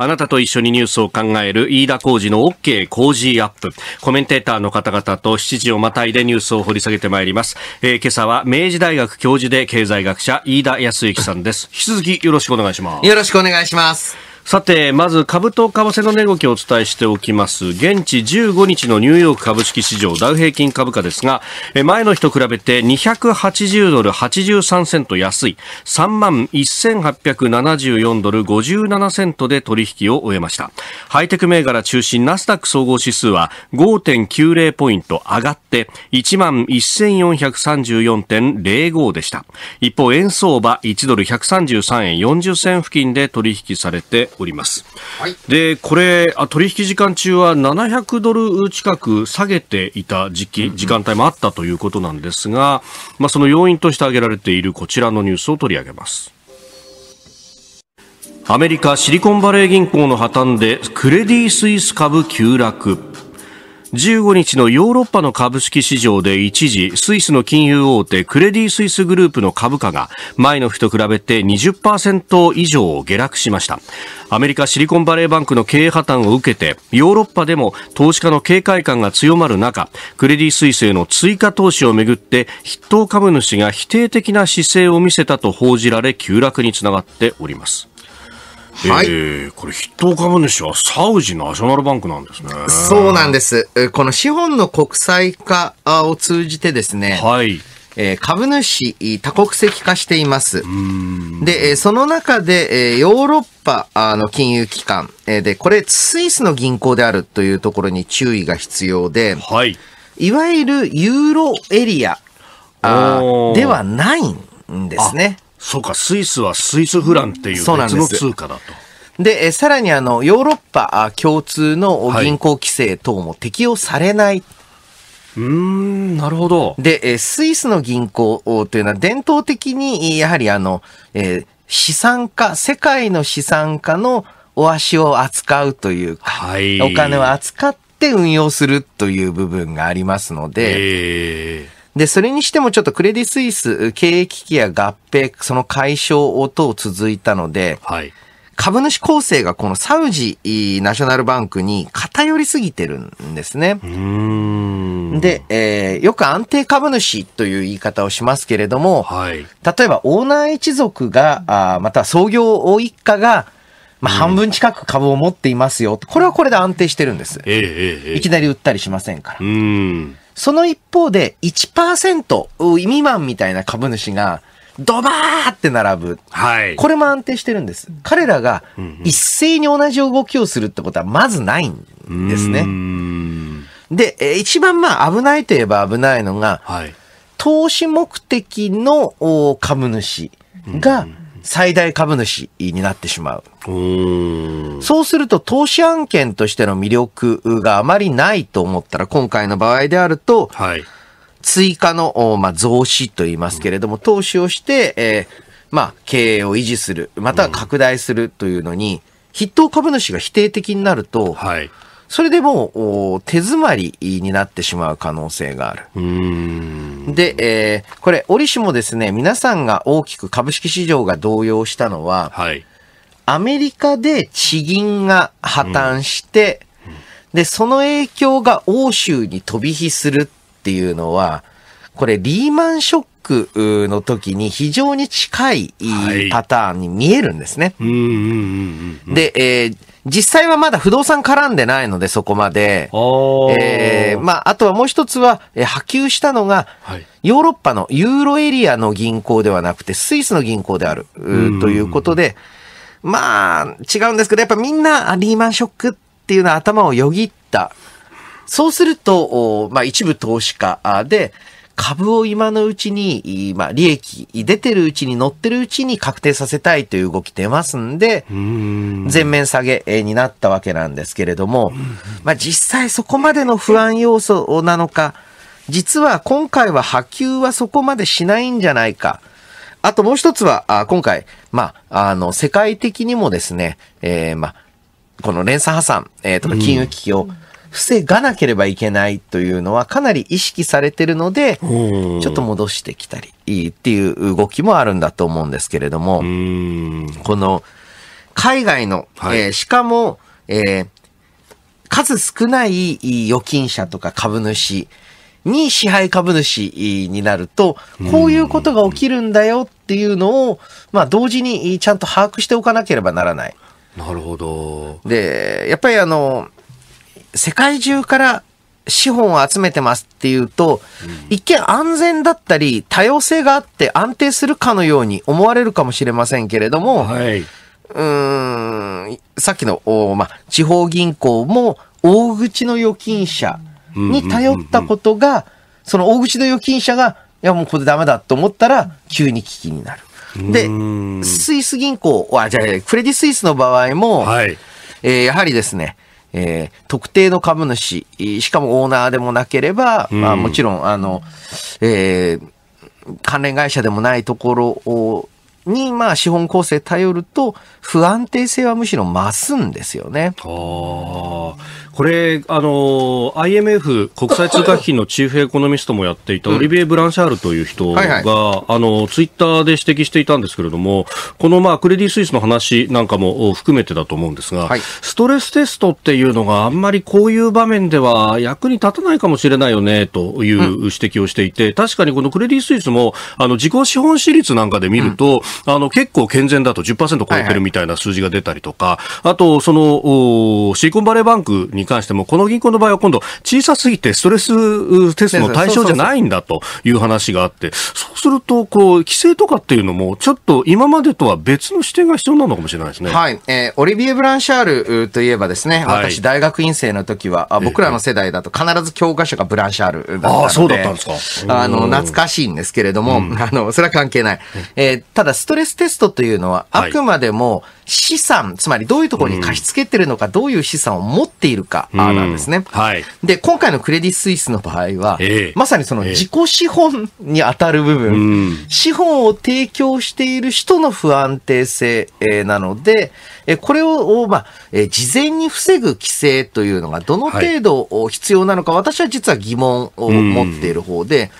あなたと一緒にニュースを考える飯田浩二の OK 工事アップ。コメンテーターの方々と7時をまたいでニュースを掘り下げてまいります。えー、今朝は明治大学教授で経済学者飯田康之さんです。引き続きよろしくお願いします。よろしくお願いします。さて、まず株と為替の値動きをお伝えしておきます。現地15日のニューヨーク株式市場ダウ平均株価ですが、前の日と比べて280ドル83セント安い3万1874ドル57セントで取引を終えました。ハイテク銘柄中心ナスダック総合指数は5.90ポイント上がって1万1434.05でした。一方、円相場1ドル133円40銭付近で取引されております。で、これあ、取引時間中は700ドル近く下げていた時期、時間帯もあったということなんですが、まあ、その要因として挙げられているこちらのニュースを取り上げます。アメリカシリコンバレー銀行の破綻でクレディ・スイス株急落。15日のヨーロッパの株式市場で一時、スイスの金融大手クレディ・スイスグループの株価が前の日と比べて20%以上下落しました。アメリカシリコンバレーバンクの経営破綻を受けて、ヨーロッパでも投資家の警戒感が強まる中、クレディ・スイスへの追加投資をめぐって筆頭株主が否定的な姿勢を見せたと報じられ急落につながっております。はい、えー、これ筆頭株主はサウジナショナルバンクなんですね。そうなんです。この資本の国際化を通じてですね、はい。え株主多国籍化しています。で、その中で、えヨーロッパの金融機関、えで、これスイスの銀行であるというところに注意が必要で、はい。いわゆるユーロエリアではないんですね。そうか、スイスはスイスフランっていう別の通貨だと。で、さらにあの、ヨーロッパ共通の銀行規制等も適用されない。はい、うんなるほど。で、スイスの銀行というのは伝統的に、やはりあの、えー、資産家、世界の資産家のお足を扱うというか、はい、お金を扱って運用するという部分がありますので、えーで、それにしてもちょっとクレディ・スイス経営危機や合併、その解消を等続いたので、はい、株主構成がこのサウジナショナルバンクに偏りすぎてるんですね。で、えー、よく安定株主という言い方をしますけれども、はい、例えばオーナー一族が、あまた創業一家が、まあ、半分近く株を持っていますよ、これはこれで安定してるんです。えーえー、いきなり売ったりしませんから。その一方で1%未満みたいな株主が、ドバーって並ぶ。はい。これも安定してるんです。彼らが一斉に同じ動きをするってことはまずないんですね。で、一番まあ危ないといえば危ないのが、はい、投資目的の株主が、うん最大株主になってしまう。そうすると投資案件としての魅力があまりないと思ったら、今回の場合であると、はい、追加の、まあ、増資と言いますけれども、投資をして、えー、まあ、経営を維持する、または拡大するというのに、筆頭株主が否定的になると、はい、それでもう手詰まりになってしまう可能性がある。で、えー、これ、折しもですね、皆さんが大きく株式市場が動揺したのは、はい、アメリカで地銀が破綻して、うん、で、その影響が欧州に飛び火するっていうのは、これリーマンショックの時に非常に近いパターンに見えるんですね。で、えー実際はまだ不動産絡んでないので、そこまで。えー、まあ、あとはもう一つは、えー、波及したのが、はい、ヨーロッパのユーロエリアの銀行ではなくて、スイスの銀行である、ということで、まあ、違うんですけど、やっぱみんなリーマンショックっていうのは頭をよぎった。そうすると、まあ一部投資家で、株を今のうちに、まあ、利益出てるうちに乗ってるうちに確定させたいという動き出ますんで、全面下げになったわけなんですけれども、まあ、実際そこまでの不安要素なのか、実は今回は波及はそこまでしないんじゃないか。あともう一つは、あ今回、まあ、あの、世界的にもですね、えー、まあ、この連鎖破産、えー、とか金融危機を、うん防がなければいけないというのはかなり意識されてるので、ちょっと戻してきたりっていう動きもあるんだと思うんですけれども、この海外の、はい、えー、しかも、えー、数少ない預金者とか株主に支配株主になると、こういうことが起きるんだよっていうのを、まあ同時にちゃんと把握しておかなければならない。なるほど。で、やっぱりあの、世界中から資本を集めてますっていうと、一見安全だったり、多様性があって安定するかのように思われるかもしれませんけれども、はい、うんさっきの、おま、地方銀行も大口の預金者に頼ったことが、その大口の預金者が、いやもうこれダメだと思ったら、急に危機になる。で、スイス銀行は、じゃあ、クレディ・スイスの場合も、はい、えー、やはりですね、えー、特定の株主、しかもオーナーでもなければ、うん、まあ、もちろん、あの、えー、関連会社でもないところを、に、まあ、資本構成頼ると、不安定性はむしろ増すんですよね。あこれ、あの、IMF、国際通貨基金のチーフエコノミストもやっていた、オリビエ・ブランシャールという人が、うんはいはい、あの、ツイッターで指摘していたんですけれども、この、まあ、クレディ・スイスの話なんかも含めてだと思うんですが、はい、ストレステストっていうのがあんまりこういう場面では役に立たないかもしれないよね、という指摘をしていて、うん、確かにこのクレディ・スイスも、あの、自己資本比率なんかで見ると、うん、あの、結構健全だと10%超えてるみたいな数字が出たりとか、はいはい、あと、その、シリコンバレーバンンクに関しても、この銀行の場合は今度、小さすぎてストレステストの対象じゃないんだという話があって、そうすると、こう、規制とかっていうのも、ちょっと今までとは別の視点が必要なのかもしれないですね。はい。えー、オリビエ・ブランシャールといえばですね、私、大学院生の時は、あ僕らの世代だと必ず教科書がブランシャールだったので。ああ、そうだったんですか。あの、懐かしいんですけれども、うん、あの、それは関係ない。えー、ただ、ストレステストというのは、あくまでも資産、はい、つまりどういうところに貸し付けてるのか、どういう資産を持っているかなんですね。はい、で、今回のクレディ・スイスの場合は、えー、まさにその自己資本に当たる部分、えー、資本を提供している人の不安定性、えなので、えこれを、まあえ事前に防ぐ規制というのがどの程度必要なのか、はい、私は実は疑問を持っている方で、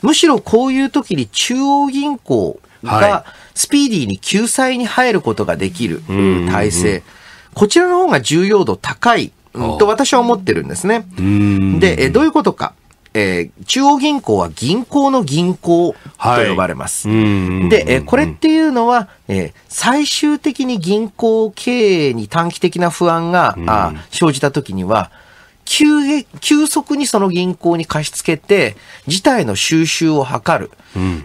むしろこういう時に中央銀行がスピーディーに救済に入ることができる体制。はいこちらの方が重要度高いと私は思ってるんですね。で、どういうことか。えー、中央銀行は銀行の銀行と呼ばれます。で、えー、これっていうのは、えー、最終的に銀行経営に短期的な不安があ生じたときには、急急速にその銀行に貸し付けて、事態の収集を図る。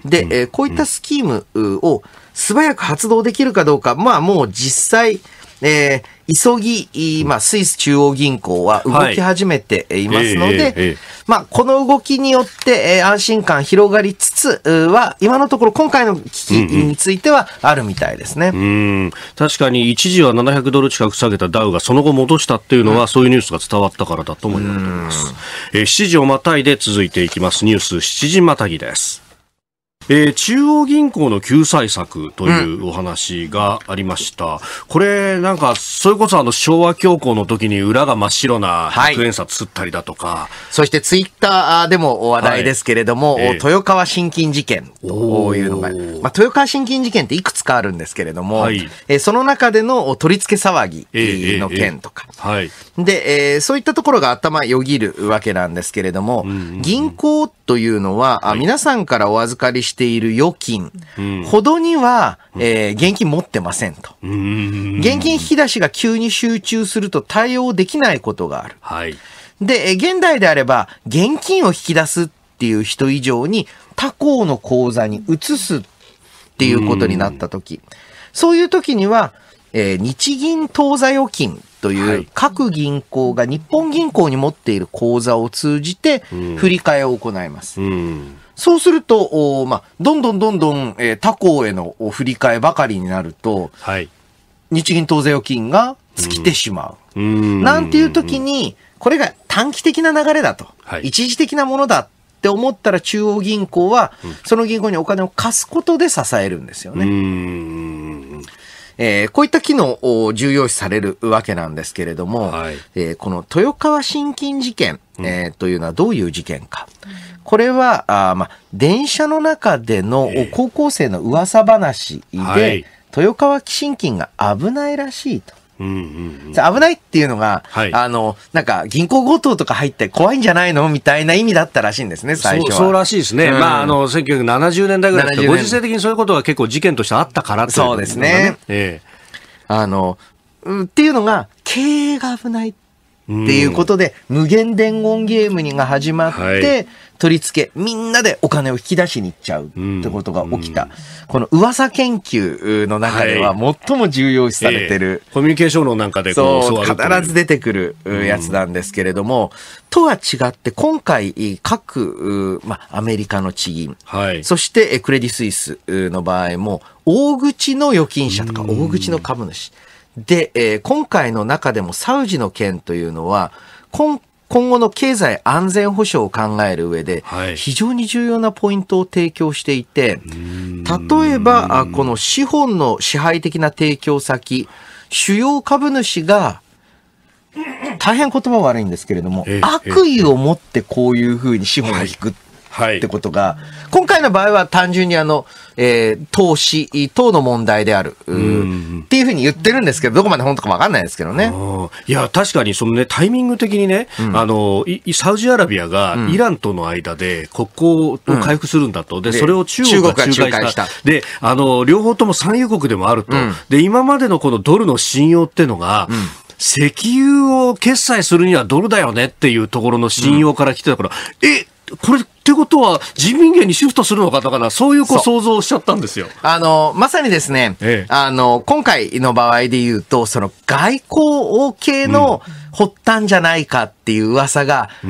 で、えー、こういったスキームを素早く発動できるかどうか、まあもう実際、えー、急ぎ、まあ、スイス中央銀行は動き始めていますので、まあ、この動きによって、えー、安心感広がりつつは、今のところ今回の危機についてはあるみたいですね。うんうん、確かに一時は700ドル近く下げたダウがその後戻したっていうのは、そういうニュースが伝わったからだとも言われています。えー、7時をまたいで続いていきます。ニュース7時またぎです。えー、中央銀行の救済策というお話がありました。うん、これ、なんか、それこそあの昭和恐慌の時に裏が真っ白な1円札釣ったりだとか、はい、そしてツイッターでも話題ですけれども、はい、豊川信金事件というのが、まあ、豊川信金事件っていくつかあるんですけれども、はい、えー、その中での取り付け騒ぎの件とか、で、えそういったところが頭よぎるわけなんですけれども、うんうんうん、銀行っというのは、はい、皆さんからお預かりしている預金ほどには、うん、えー、現金持ってませんと、うん。現金引き出しが急に集中すると対応できないことがある。はい、で、現代であれば、現金を引き出すっていう人以上に他行の口座に移すっていうことになったとき、そういうときには、えー、日銀当座預金という各銀行が日本銀行に持っている口座を通じて振り替えを行います。うんうんそうすると、まあ、どんどんどんどん、えー、他行への振り替えばかりになると、はい、日銀当座預金が尽きてしまう。うん、なんていう時に、これが短期的な流れだと、はい、一時的なものだって思ったら中央銀行は、その銀行にお金を貸すことで支えるんですよね。うんえー、こういった機能を重要視されるわけなんですけれども、はい、えー、この豊川信金事件、えー、というのはどういう事件か。これは、あま電車の中での高校生の噂話で、えーはい、豊川信金が危ないらしいと。うんうんうん、危ないっていうのが、はい、あの、なんか銀行強盗とか入って怖いんじゃないのみたいな意味だったらしいんですね、最初は。そうらしいですね。うん、まあ、あの、1970年代ぐらいでご時世的にそういうことが結構事件としてあったからう、ね、そうですね。ええ。あの、っていうのが、経営が危ないってっていうことで、無限伝言ゲームにが始まって、取り付け、みんなでお金を引き出しに行っちゃうってことが起きた。この噂研究の中では最も重要視されてる。コミュニケーション論なんかでそう、必ず出てくるやつなんですけれども、とは違って今回各、ま、アメリカの地銀、そしてクレディ・スイスの場合も、大口の預金者とか大口の株主、で、えー、今回の中でもサウジの件というのは、今今後の経済安全保障を考える上で、非常に重要なポイントを提供していて、例えば、この資本の支配的な提供先、主要株主が、大変言葉悪いんですけれども、悪意を持ってこういうふうに資本を引くっはい、ってことが、今回の場合は単純にあの、えー、投資等の問題である、うんっていうふうに言ってるんですけど、どこまで本当か分かんないですけどね。いや、確かにその、ね、タイミング的にね、うん、あのサウジアラビアがイランとの間で国交を回復するんだと、うん、でそれを中国が仲介したであの、両方とも産油国でもあると、うん、で今までのこのドルの信用っていうのが、石油を決済するにはドルだよねっていうところの信用から来てたから、えこれってことは人民元にシフトするのかだからそういうこう想像をしちゃったんですよ。あのまさにですね、ええ、あの今回の場合で言うとその外交系の発端じゃないかっていう噂がパ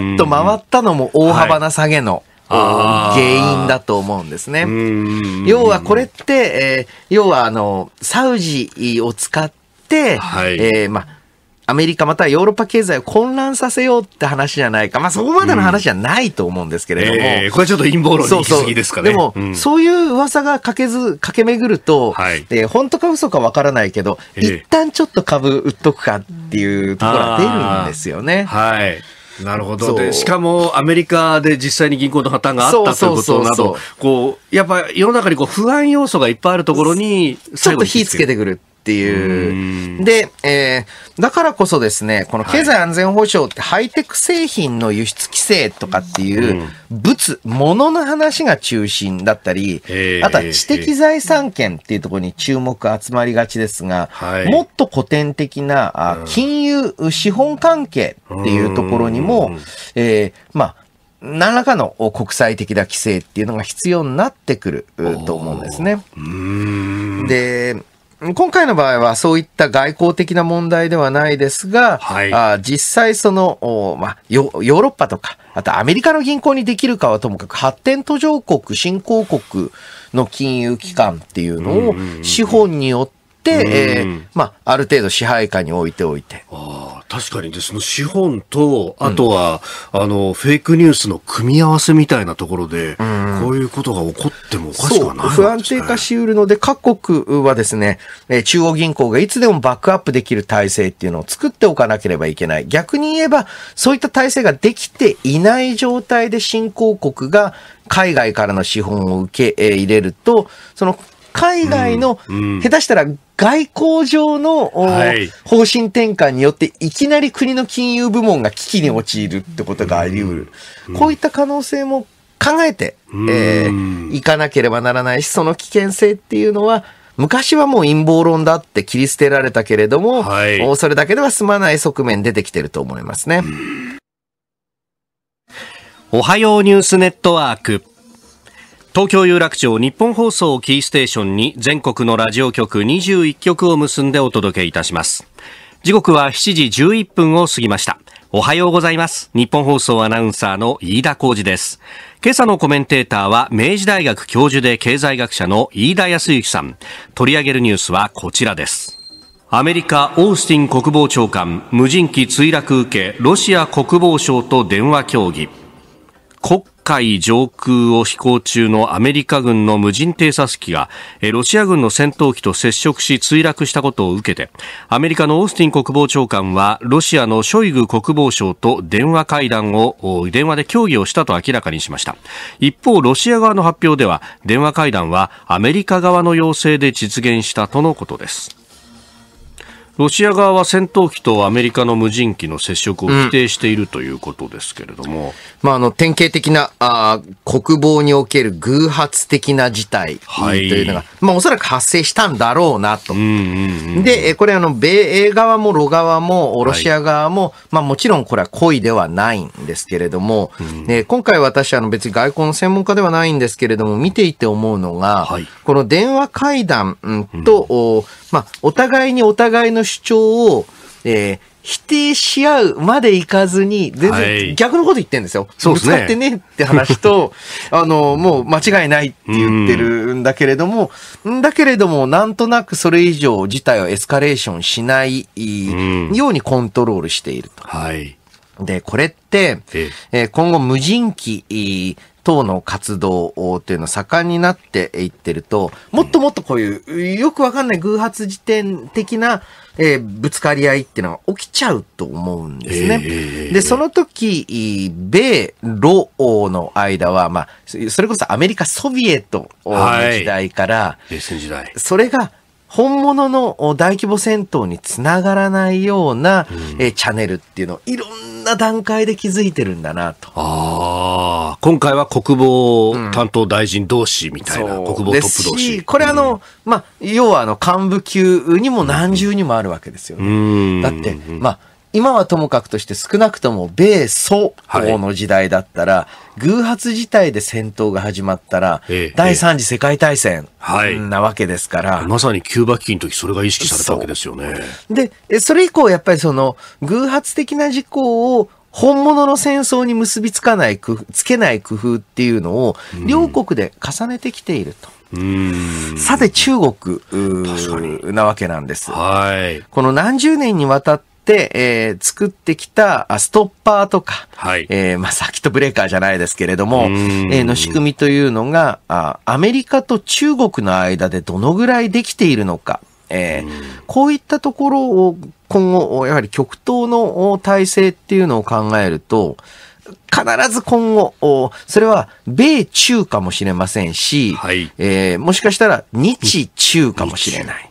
ーッと回ったのも大幅な下げの。原因だと思うんですね。要はこれって、えー、要はあの、サウジを使って、はい、えー、まあ、アメリカまたはヨーロッパ経済を混乱させようって話じゃないか。まあそこまでの話じゃないと思うんですけれども。うんえー、これちょっと陰謀論に行き過ぎですかね。そうそうでも、うん、そういう噂がかけず、駆け巡ると、はい、えー、本当か嘘かわからないけど、えー、一旦ちょっと株売っとくかっていうところが出るんですよね。はい。なるほど。で、しかもアメリカで実際に銀行の破綻があったということなど、こう、やっぱ世の中にこう不安要素がいっぱいあるところに、ちょっと火つけてくるっていう。で、えー、だからこそですね、この経済安全保障ってハイテク製品の輸出規制とかっていう、物、物の話が中心だったり、あとは知的財産権っていうところに注目集まりがちですが、もっと古典的な金融、資本関係っていうところにも、えー、まあ、何らかの国際的な規制っていうのが必要になってくると思うんですね。で、今回の場合はそういった外交的な問題ではないですが、はい、あ実際その、まヨ、ヨーロッパとか、あとアメリカの銀行にできるかはともかく発展途上国、新興国の金融機関っていうのを資本によって、えー、まあ、ある程度支配下に置いておいて。あ確かにで、その資本と、あとは、うん、あの、フェイクニュースの組み合わせみたいなところで、うん、こういうことが起こってもおかしくはない、ね、不安定化しうるので、各国はですね、中央銀行がいつでもバックアップできる体制っていうのを作っておかなければいけない。逆に言えば、そういった体制ができていない状態で新興国が海外からの資本を受け入れると、その海外の、下手したら外交上の、はい、方針転換によって、いきなり国の金融部門が危機に陥るってことがあり得る。うん、こういった可能性も考えて、うん、えー、いかなければならないし、その危険性っていうのは、昔はもう陰謀論だって切り捨てられたけれども、はい、それだけでは済まない側面出てきてると思いますね。おはようニュースネットワーク。東京有楽町日本放送キーステーションに全国のラジオ局21局を結んでお届けいたします時刻は7時11分を過ぎましたおはようございます日本放送アナウンサーの飯田浩二です今朝のコメンテーターは明治大学教授で経済学者の飯田康之さん取り上げるニュースはこちらですアメリカ、オースティン国防長官、無人機墜落受け、ロシア国防省と電話協議。国海上空を飛行中のアメリカ軍の無人偵察機がロシア軍の戦闘機と接触し墜落したことを受けてアメリカのオースティン国防長官はロシアのショイグ国防相と電話会談を電話で協議をしたと明らかにしました一方ロシア側の発表では電話会談はアメリカ側の要請で実現したとのことですロシア側は戦闘機とアメリカの無人機の接触を否定しているということですけれども、うん、まあ、あの典型的なあ国防における偶発的な事態というのが、はい、まあ、おそらく発生したんだろうなと。うんうんうん、で、これあの、米英側もロ側もロシア側も、はい、まあ、もちろんこれは故意ではないんですけれども、うん今回私あの別に外交の専門家ではないんですけれども、見ていて思うのが、はい、この電話会談と、うん、まあ、お互いにお互いの主張を、えー、否定し合うまでいかずに、全然逆のこと言ってるんですよ。はい、そうでってねって話と、あの、もう間違いないって言ってるんだけれども、うんだけれども、なんとなくそれ以上事態はエスカレーションしないようにコントロールしていると。はい。で、これって、ええ、今後無人機党の活動っていうのは盛んになっていってると、もっともっとこういう、よくわかんない偶発時点的な、えー、ぶつかり合いっていうのは起きちゃうと思うんですね。えー、で、その時、米、ロの間は、まあ、それこそアメリカ、ソビエトの時代から、はい、それが本物の大規模戦闘につながらないような、うん、えチャンネルっていうのをいろんな段階で気づいてるんだなと。ああ、今回は国防担当大臣同士みたいな、うん、国防トップ同士。これあの、うん、まあ、要はあの幹部級にも何重にもあるわけですよね。だって、まあ、今はともかくとして少なくとも米ソの時代だったら、はい、偶発事態で戦闘が始まったら、ええ、第三次世界大戦なわけですから、え、まさにキューバ危機の時それが意識されたわけですよね。で、それ以降やっぱりその偶発的な事項を本物の戦争に結びつかない工夫、つけない工夫っていうのを両国で重ねてきていると。さて中国なわけなんです。はい。この何十年にわたっ、えー、作ってきたストッパーとか、はいえーまあ、サーキットブレーカーじゃないですけれども、えー、の仕組みというのがあ、アメリカと中国の間でどのぐらいできているのか、えー、こういったところを今後、やはり極東の体制っていうのを考えると、必ず今後、それは米中かもしれませんし、はい、えー、もしかしたら日中かもしれない。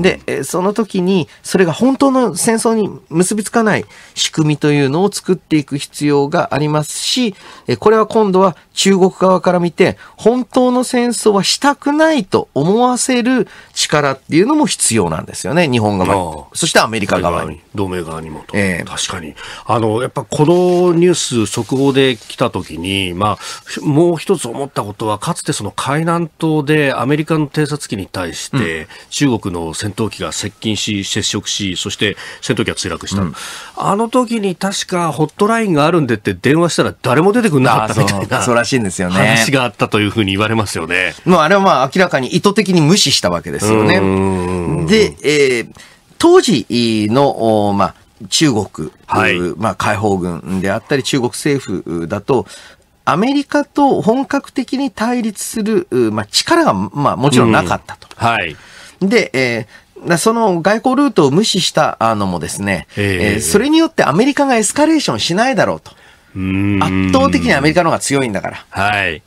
で、その時にそれが本当の戦争に結びつかない仕組みというのを作っていく必要がありますし、これは今度は中国側から見て、本当の戦争はしたくないと思わせる力っていうのも必要なんですよね、日本側そしてアメリカ側に。同盟側にもと、えー、確かに。あの、やっぱこのニュース、北欧で来た時に、まあ、もう一つ思ったことは、かつてその海南島でアメリカの偵察機に対して、中国の戦闘機が接近し、接触し、そして戦闘機が墜落した。うん、あの時に確かホットラインがあるんでって電話したら誰も出てくんなかったみたいな。そうらしいんですよね。話があったというふうに言われますよね。もうあれはまあ明らかに意図的に無視したわけですよね。で、えー当時の、まあ、中国、はい、まあ、解放軍であったり、中国政府だと、アメリカと本格的に対立する、まあ、力が、まあ、もちろんなかったと。うん、はい。で、えーその外交ルートを無視したのもですね、えー、それによってアメリカがエスカレーションしないだろうと。う圧倒的にアメリカの方が強いんだから。はい。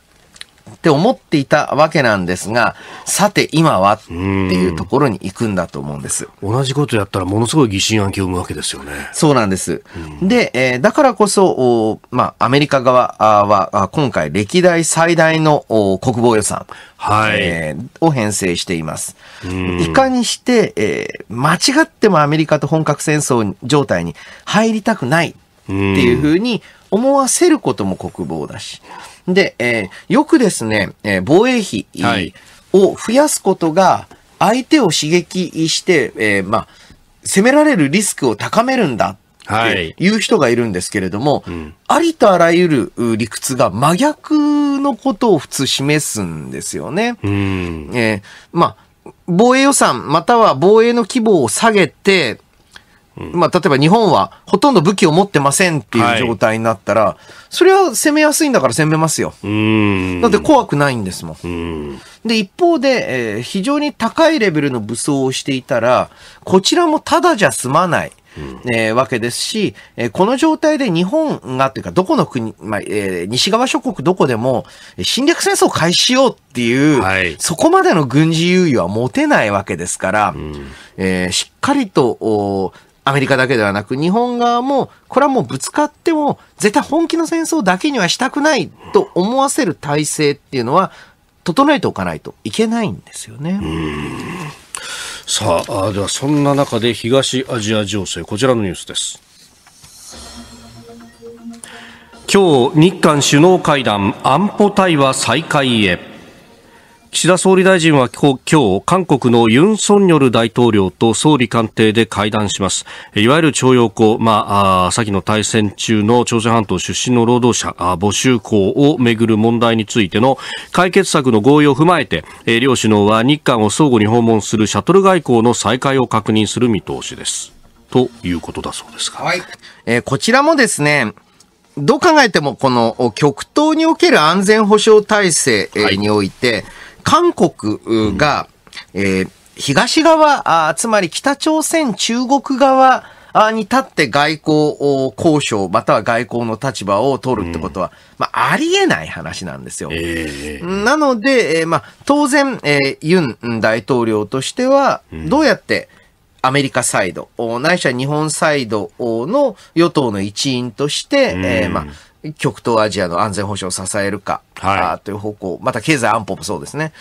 って思っていたわけなんですが、さて今はっていうところに行くんだと思うんです。同じことやったらものすごい疑心暗鬼を生むわけですよね。そうなんです。で、えー、だからこそ、まあ、アメリカ側は今回歴代最大の国防予算、はいえー、を編成しています。いかにして、えー、間違ってもアメリカと本格戦争状態に入りたくないっていうふうに思わせることも国防だし。で、えー、よくですね、えー、防衛費を増やすことが、相手を刺激して、えー、まあ、攻められるリスクを高めるんだっていう人がいるんですけれども、はいうん、ありとあらゆる理屈が真逆のことを普通示すんですよね。えー、まあ、防衛予算または防衛の規模を下げて、まあ、例えば日本はほとんど武器を持ってませんっていう状態になったら、はい、それは攻めやすいんだから攻めますよ。だって怖くないんですもん。で、一方で、えー、非常に高いレベルの武装をしていたら、こちらもただじゃ済まない。えー、わけですし、えー、この状態で日本がというか、どこの国、まあえー、西側諸国どこでも侵略戦争を開始しようっていう、はい、そこまでの軍事優位は持てないわけですから、うん、えー、しっかりとアメリカだけではなく日本側もこれはもうぶつかっても絶対本気の戦争だけにはしたくないと思わせる体制っていうのは整えておかないといけないんですよね。さあではそんな中で東アジア情勢こちらのニュースです。今日日韓首脳会談安保対話再開へ。岸田総理大臣は今日、韓国のユン・ソンニョル大統領と総理官邸で会談します。いわゆる徴用工、まあ、先の大戦中の朝鮮半島出身の労働者、募集校をめぐる問題についての解決策の合意を踏まえて、両首脳は日韓を相互に訪問するシャトル外交の再開を確認する見通しです。ということだそうですが。はい。えー、こちらもですね、どう考えてもこの極東における安全保障体制において、はい韓国が、えー、東側あ、つまり北朝鮮、中国側に立って外交交渉、または外交の立場を取るってことは、うん、まあ、ありえない話なんですよ。えー、なので、えー、まあ、当然、えー、ユン大統領としては、どうやって、アメリカサイド、ないしは日本サイドの与党の一員として、うん、えー、ま極東アジアの安全保障を支えるか、はい、という方向、また経済安保もそうですね、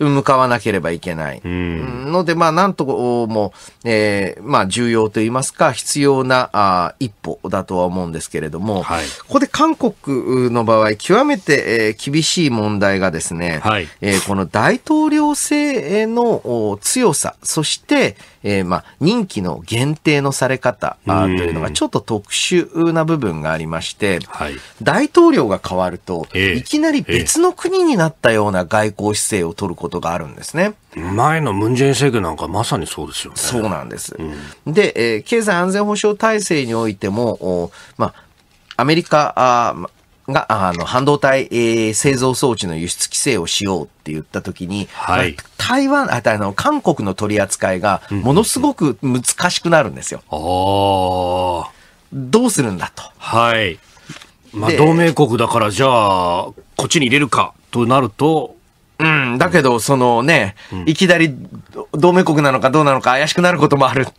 向かわなければいけない。ので、まあ、なんとも、えー、まあ、重要といいますか、必要なあ一歩だとは思うんですけれども、はい、ここで韓国の場合、極めて、えー、厳しい問題がですね、はいえー、この大統領制の強さ、そして、えーまあ、任期の限定のされ方あというのがちょっと特殊な部分がありまして、はい、大統領が変わると、いきなり別の国になったような外交姿勢を取ることがあるんですね。前のムン・ジェイン政権なんかまさにそうですよね。そうなんです。うん、で、えー、経済安全保障体制においても、まあ、アメリカ、あが、あの、半導体、えー、製造装置の輸出規制をしようって言ったときに、はい、台湾、あの、韓国の取り扱いがものすごく難しくなるんですよ。うん、どうするんだと。はい。まあ、同盟国だからじゃあこっちに入れるかとなるとうん、だけど、そのね、うん、いきなり同盟国なのかどうなのか怪しくなることもあるっ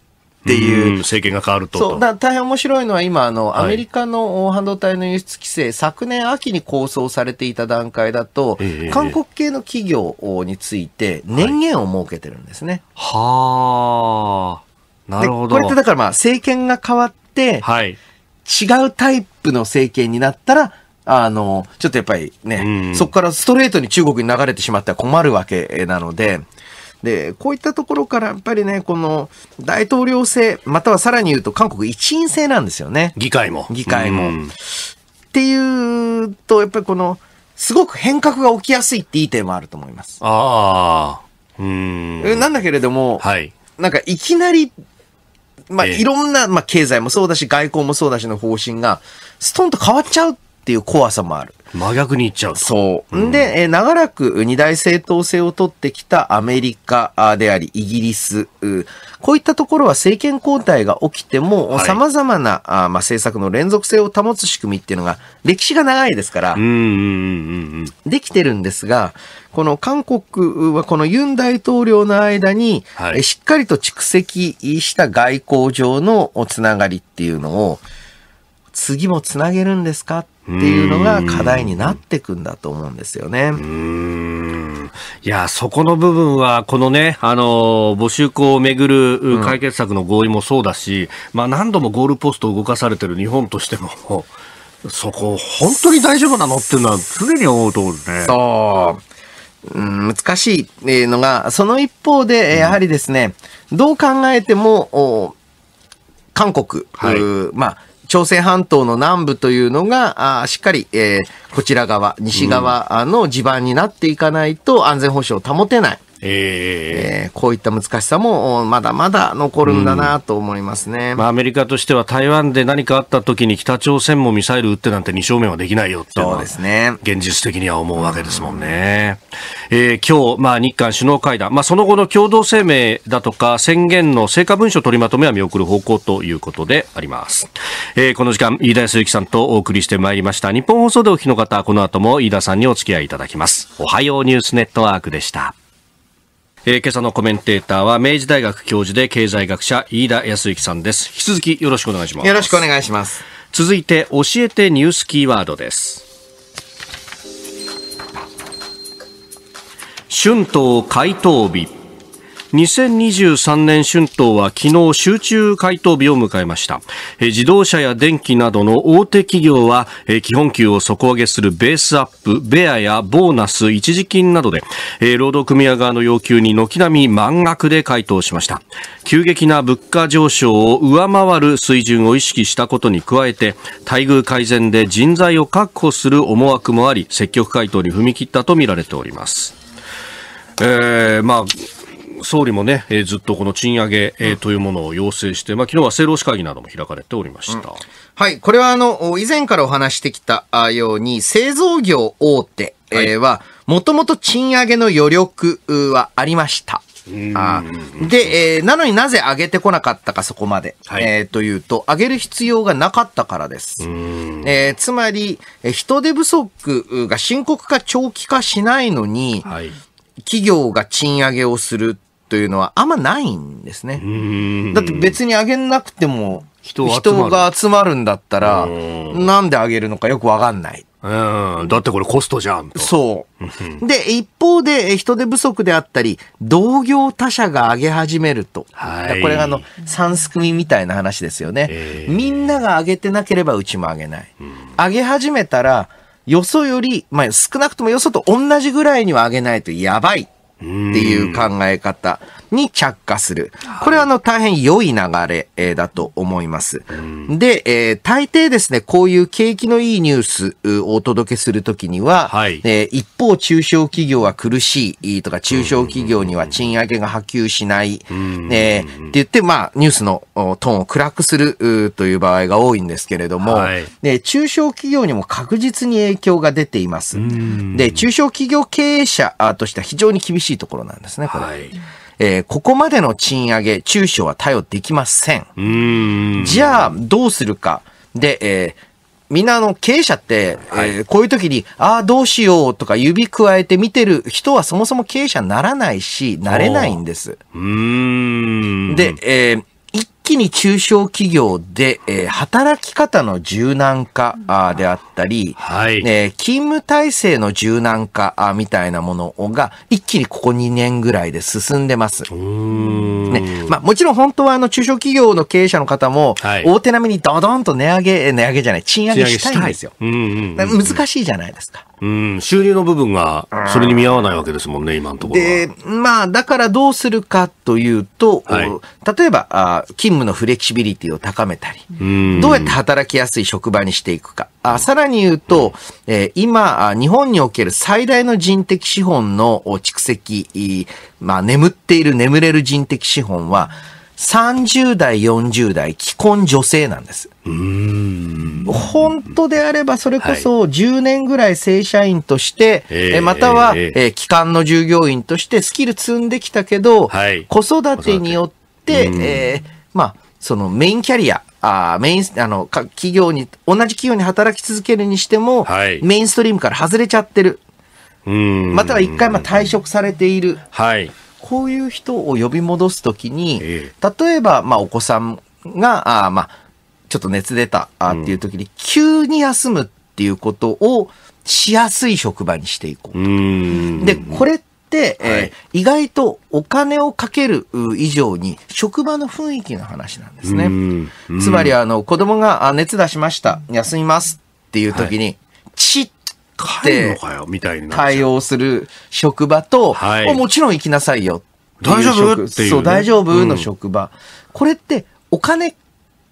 ていう。う政権が変わると。そう、だ大変面白いのは今、あの、アメリカの半導体の輸出規制、はい、昨年秋に構想されていた段階だと、えー、韓国系の企業について年限を設けてるんですね。はい、はあ、なるほど。これってだからまあ、政権が変わって、はい。違うタイプの政権になったら、あの、ちょっとやっぱりね、うん、そこからストレートに中国に流れてしまったら困るわけなので、で、こういったところからやっぱりね、この大統領制、またはさらに言うと韓国一員制なんですよね。議会も。議会も。うん、っていうと、やっぱりこの、すごく変革が起きやすいっていい点はあると思います。ああ。うん。なんだけれども、はい。なんかいきなりまあ、いろんな、まあ、経済もそうだし、外交もそうだしの方針が、ストンと変わっちゃうっていう怖さもある。真逆に言っちゃうそう。うん、で、え長らく二大政党制を取ってきたアメリカであり、イギリス、こういったところは政権交代が起きても、はい、様々なあ、ま政策の連続性を保つ仕組みっていうのが、歴史が長いですから、できてるんですが、この韓国はこのユン大統領の間に、はい、しっかりと蓄積した外交上のつながりっていうのを、次もつなげるんですかっていうのが課題になってくんだと思うんですよね。いや、そこの部分は、このね、あの、募集校をめぐる解決策の合意もそうだし、うん、まあ何度もゴールポストを動かされてる日本としても、そこ、本当に大丈夫なのっていうのは常に思うところですね。そう。難しいのが、その一方で、やはりですね、うん、どう考えても、韓国、はい、まあ、朝鮮半島の南部というのが、あしっかり、えー、こちら側、西側の地盤になっていかないと安全保障を保てない。えー、えー、こういった難しさもまだまだ残るんだなと思いますね、うん、まあ、アメリカとしては台湾で何かあった時に北朝鮮もミサイル撃ってなんて二正面はできないよってそうですね現実的には思うわけですもんね、うん、えー、今日、まあ、日韓首脳会談、まあ、その後の共同声明だとか宣言の成果文書取りまとめは見送る方向ということであります、えー、この時間飯田康之さんとお送りしてまいりました日本放送でお聞きの方この後も飯田さんにお付き合いいただきますおはようニュースネットワークでしたえー、今朝のコメンテーターは明治大学教授で経済学者飯田康之さんです引き続きよろしくお願いしますよろしくお願いします続いて教えてニュースキーワードです春闘回答日2023年春闘は昨日集中回答日を迎えました自動車や電機などの大手企業は基本給を底上げするベースアップベアやボーナス一時金などで労働組合側の要求に軒並み満額で回答しました急激な物価上昇を上回る水準を意識したことに加えて待遇改善で人材を確保する思惑もあり積極回答に踏み切ったとみられておりますえー、まあ総理もね、えー、ずっとこの賃上げ、えー、というものを要請して、まあ昨日は政労使会議なども開かれておりました。うん、はい、これはあの以前からお話してきたように製造業大手はもともと賃上げの余力はありました。あで、えー、なのになぜ上げてこなかったか、そこまで。はい、えー、というと、上げる必要がなかったからです。えー、つまり、人手不足が深刻化、長期化しないのに、はい、企業が賃上げをするというのはあんまないんですね。だって別にあげなくても人が集まるんだったら、なんであげるのかよくわかんない。うん、だってこれコストじゃんと。そう。で、一方で人手不足であったり、同業他社が上げ始めると。はい、これがあの、三すくみみたいな話ですよね。えー、みんなが上げてなければうちも上げない。うん、上げ始めたら、よそより、まあ、少なくともよそと同じぐらいには上げないとやばい。っていう考え方に着火する。これはあの大変良い流れ、だと思います。で、えー、大抵ですね、こういう景気のいいニュースをお届けするときには、はい、えー、一方中小企業は苦しいとか、中小企業には賃上げが波及しない、えー、って言って、まあ、ニュースのトーンを暗くするという場合が多いんですけれども、はい、で中小企業にも確実に影響が出ています。で、中小企業経営者としては非常に厳しいしいところなんですね、これ。はいえー、ここまでの賃上げ、中小は対応できません。んじゃあ、どうするか。で、えーみんなあの経営者って、えー、こういう時に、ああ、どうしようとか指加えて見てる人はそもそも経営者にならないし、なれないんです。で、えー、気に中小企業で、えー、働き方の柔軟化あであったり、はい、えー、勤務体制の柔軟化あみたいなものが一気にここ2年ぐらいで進んでます。ねまあ、もちろん本当はあの中小企業の経営者の方も、はい、大手並みにドドンと値上げ、値上げじゃない、賃上げしたいんですよ。うん、難しいじゃないですか。うん、収入の部分がそれに見合わないわけですもんね、今のところで、まあ、だからどうするかというと、はい、例えばあ、勤務のフレキシビリティを高めたり、うどうやって働きやすい職場にしていくか。あさらに言うと、えー、今、日本における最大の人的資本の蓄積、まあ、眠っている、眠れる人的資本は、30代、40代、既婚女性なんです。本当であれば、それこそ10年ぐらい正社員として、はい、または、えー、機関の従業員としてスキル積んできたけど、はい、子育てによって、えー、まあ、そのメインキャリア、あメイン、あの、企業に、同じ企業に働き続けるにしても、はい、メインストリームから外れちゃってる。または一回まあ退職されている。はい。こういう人を呼び戻すときに、例えば、まあ、お子さんが、あまあ、ちょっと熱出たあっていう時に、急に休むっていうことをしやすい職場にしていこうと。で、これって、えーはい、意外とお金をかける以上に職場の雰囲気の話なんですね。つまり、あの、子供が熱出しました、休みますっていう時に、はい、ちかよ対応する職場と、はい、もちろん行きなさいよ大丈夫っていう、ね、そう、大丈夫の職場、うん、これってお金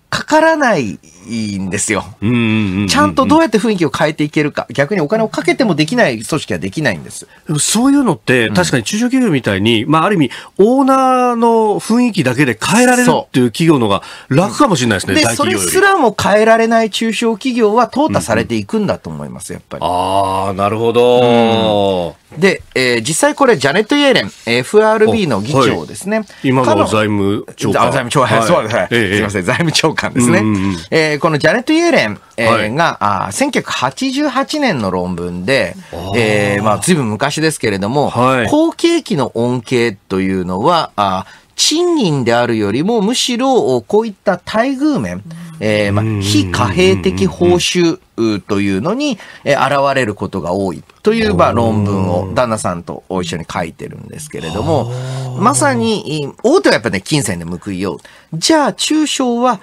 かからないいんですよ。ちゃんとどうやって雰囲気を変えていけるか、逆にお金をかけてもできない組織はできないんです。でもそういうのって、確かに中小企業みたいに、うん、まあ、ある意味、オーナーの雰囲気だけで変えられるっていう企業のが楽かもしれないですね、でそれすらも変えられない中小企業は、淘汰されていくんだと思います、やっぱり。うんああ、なるほど。で、えー、実際これ、ジャネット・イエレン、FRB の議長ですね。はい、今の財務長官。財務長官、はい、そうです、ええ、すみません、財務長官ですね。うんうん、えー、このジャネット・イエレン、えーが、はい、あ1988年の論文で、えー、まあ、ずいぶん昔ですけれども、好景気の恩恵というのは、あ賃金であるよりも、むしろ、こういった待遇面、えーまあ、非貨幣的報酬というのに、え現れることが多いという、まあ、論文を旦那さんと一緒に書いてるんですけれども、まさに、大手はやっぱね、金銭で報いよう。じゃあ、中小は、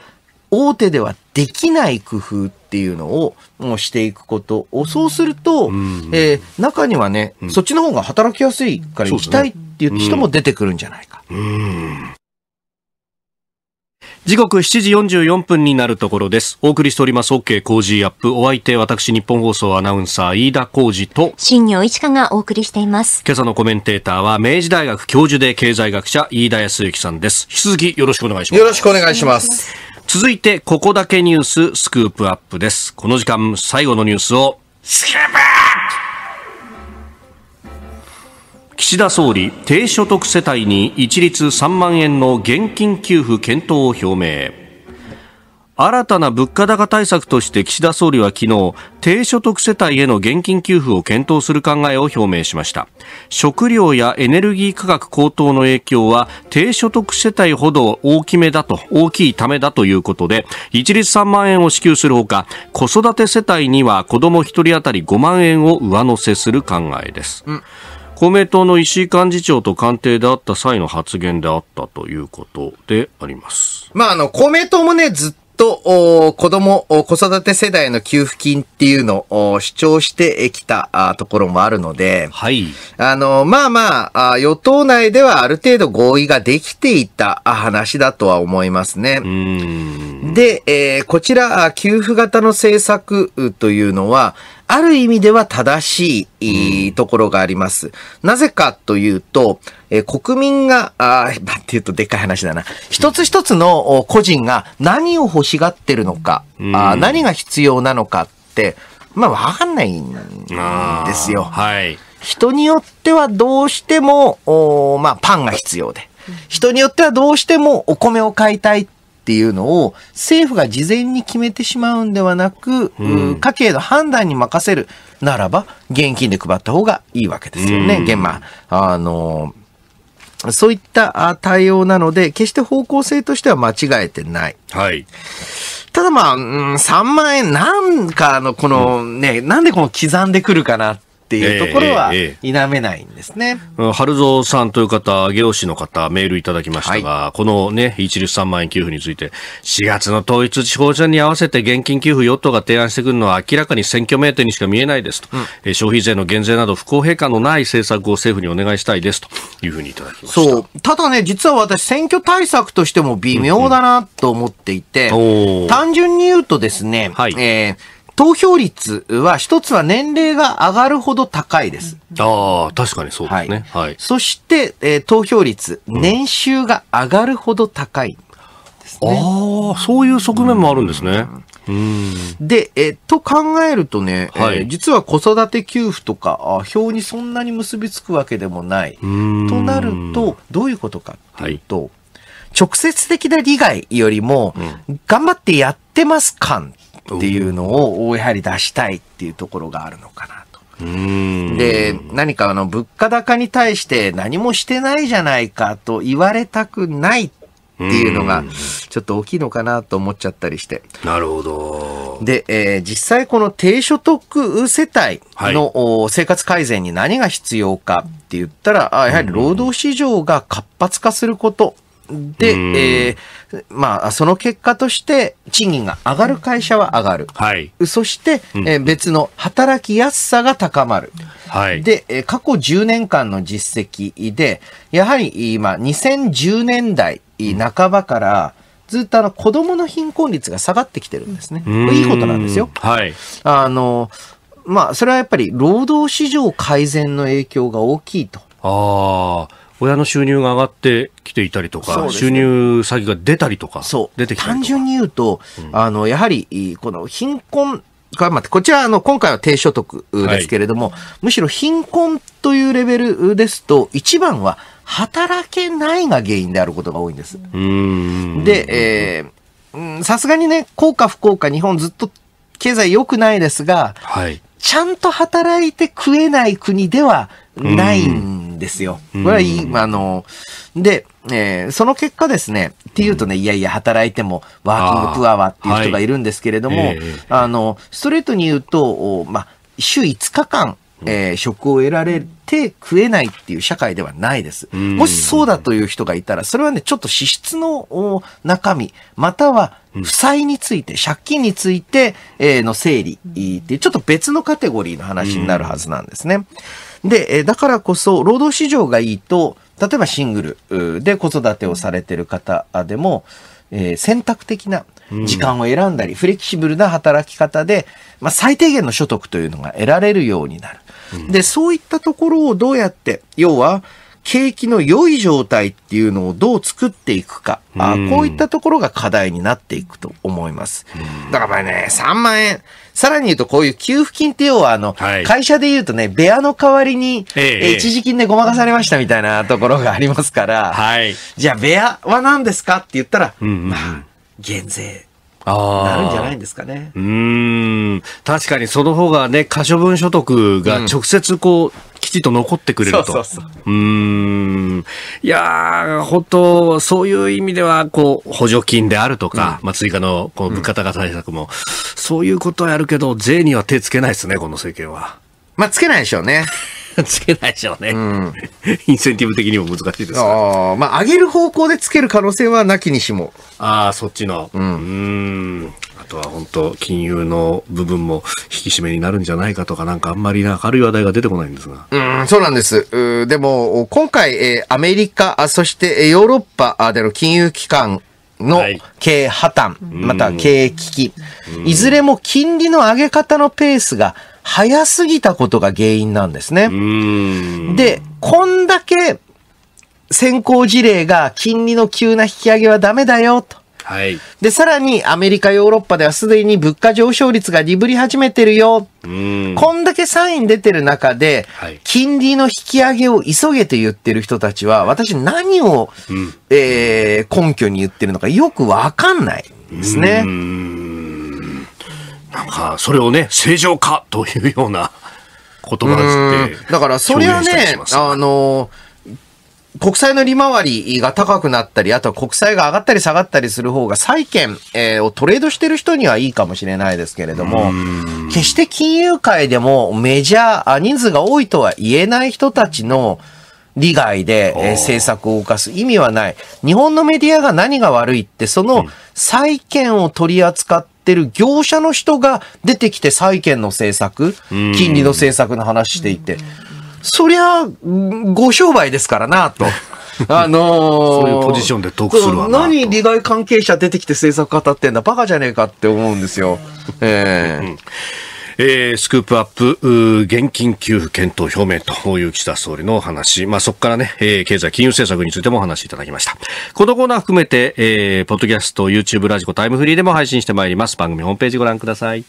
大手ではできない工夫っていうのをもうしていくことを、そうすると、うん、えー、中にはね、うん、そっちの方が働きやすいから行きたいっていう人も出てくるんじゃないか。時刻7時44分になるところです。お送りしております OK 工事アップ。お相手、私、日本放送アナウンサー、飯田工事と、新業一華がお送りしています。今朝のコメンテーターは、明治大学教授で経済学者、飯田康之さんです。引き続きよろしくお願いします。よろしくお願いします。続いて、ここだけニューススクープアップです。この時間、最後のニュースを、スクープ岸田総理、低所得世帯に一律3万円の現金給付検討を表明。新たな物価高対策として岸田総理は昨日低所得世帯への現金給付を検討する考えを表明しました食料やエネルギー価格高騰の影響は低所得世帯ほど大きめだと大きいためだということで一律3万円を支給するほか子育て世帯には子ども1人当たり5万円を上乗せする考えです、うん公明党の石井幹事長と官邸であった際の発言であったということであります。まあ、あの、公明党もね、ずっと、子供、子育て世代の給付金っていうのを主張してきたところもあるので、はい。あの、まあまあ、与党内ではある程度合意ができていた話だとは思いますね。で、えー、こちら、給付型の政策というのは、ある意味では正しいところがあります。なぜかというと、え国民が、ああ、なんて言うとでっかい話だな。一つ一つの個人が何を欲しがってるのか、あ何が必要なのかって、まあ、わかんないんですよ。はい。人によってはどうしても、おまあ、パンが必要で。人によってはどうしてもお米を買いたいっっていうのを政府が事前に決めてしまうんではなく、うん、家計の判断に任せるならば現金で配った方がいいわけですよね。うん、現場あのそういった対応なので、決して方向性としては間違えてない。はい。ただまあ、3万円なんかのこのね、うん、なんでこの刻んでくるかなっっていうところは否めないんですね。えーえー、春蔵さんという方、下師の方、メールいただきましたが、はい、このね、一律3万円給付について、4月の統一地方選に合わせて現金給付与党が提案してくるのは明らかに選挙名店にしか見えないですと、うん、え消費税の減税など不公平感のない政策を政府にお願いしたいですというふうにいただきました。そう。ただね、実は私、選挙対策としても微妙だなと思っていて、うんうん、単純に言うとですね、はい、えー投票率は一つは年齢が上がるほど高いです。ああ、確かにそうですね。はい。そして、えー、投票率、年収が上がるほど高いですね。うん、ああ、そういう側面もあるんですね。うんで、えっと、考えるとね、はい、えー、実は子育て給付とか、表にそんなに結びつくわけでもない。となると、どういうことかっていうと、はい、直接的な利害よりも、うん、頑張ってやってます感っていうのをやはり出したいっていうところがあるのかなと。で、何かあの物価高に対して何もしてないじゃないかと言われたくないっていうのがちょっと大きいのかなと思っちゃったりして。なるほど。で、えー、実際この低所得世帯の、生活改善に何が必要かって言ったら、あやはり労働市場が活発化すること。うんで、えー、まあ、その結果として、賃金が上がる会社は上がる。はい。そして、えー、別の働きやすさが高まる。はい。で、え過去10年間の実績で、やはり今、2010年代半ばから、ずっとあの子供の貧困率が下がってきてるんですね。いいことなんですよ。はい。あの、まあ、それはやっぱり労働市場改善の影響が大きいと。ああ。親の収入が上がってきていたりとか、ね、収入詐欺が出たりとか、そう出てきた単純に言うと、うん、あのやはりこの貧困が、っこちらあの今回は低所得ですけれども、はい、むしろ貧困というレベルですと、一番は働けないが原因であることが多いんです。で、さすがにね、幸か不幸か、日本ずっと経済良くないですが、はい、ちゃんと働いて食えない国ではないんですよ。これはいい、あの、で、えー、その結果ですね、っていうとね、いやいや、働いてもワーキングプアワーっていう人がいるんですけれども、あはいあの、ストレートに言うと、ま週5日間、えー、職を得られて食えないっていう社会ではないです。もしそうだという人がいたら、それはね、ちょっと資質の中身、または負債について、借金について、えー、の整理っていう、ちょっと別のカテゴリーの話になるはずなんですね。うんで、だからこそ、労働市場がいいと、例えばシングルで子育てをされてる方でも、えー、選択的な時間を選んだり、フレキシブルな働き方で、まあ、最低限の所得というのが得られるようになる。で、そういったところをどうやって、要は、景気の良い状態っていうのをどう作っていくか、こういったところが課題になっていくと思います。だからね、3万円、さらに言うと、こういう給付金って要は、あの、はい、会社で言うとね、ベアの代わりに、え一時金でごまかされましたみたいなところがありますから、はい、じゃあ、ベアは何ですかって言ったら、うんうん、まあ、減税。なるんじゃないんですかね。うん。確かにその方がね、可処分所得が直接こう、うんきちっと残ってくれると。そうそうそう。うん。いやー、本当そういう意味では、こう、補助金であるとか、うん、まあ、追加の、この物価高対策も、うん、そういうことはやるけど、税には手つけないですね、この政権は。まあ、つけないでしょうね。つけないでしょうね。うん、インセンティブ的にも難しいですああ、まあ、上げる方向でつける可能性はなきにしも。ああ、そっちの。うん。うんとは本当金融の部分も引き締めになるんじゃないかとかなんかあんまり明るい話題が出てこないんですが。うん、そうなんです。でも、今回、えー、アメリカ、そしてヨーロッパでの金融機関の経営破綻、また経営危機、いずれも金利の上げ方のペースが早すぎたことが原因なんですね。で、こんだけ先行事例が金利の急な引き上げはダメだよと。はい、でさらにアメリカヨーロッパではすでに物価上昇率が鈍り始めてるよこんだけサイン出てる中で、はい、金利の引き上げを急げと言ってる人たちは私何を、うん、えー、根拠に言ってるのかよくわかんないですね。んなんかそれをね正常化というような言葉ですってだからそれはねあのー国債の利回りが高くなったり、あとは国債が上がったり下がったりする方が債券、をトレードしてる人にはいいかもしれないですけれども、決して金融界でもメジャー、人数が多いとは言えない人たちの利害で、政策を動かす意味はない。日本のメディアが何が悪いって、その債券を取り扱って、る業者の人が出てきて債券の政策、金利の政策の話していて、そりゃ、ご商売ですからな、と。あのー、そういうポジションで得するわな。何利害関係者出てきて政策語ってんだ、バカじゃねえかって思うんですよ。ええーえー、スクープアップ、現金給付検討表明という岸田総理のお話。まあ、そこからね、えー、経済金融政策についてもお話しいただきました。このコーナー含めて、えー、ポッドキャスト、YouTube ラジコ、タイムフリーでも配信してまいります。番組ホームページご覧ください。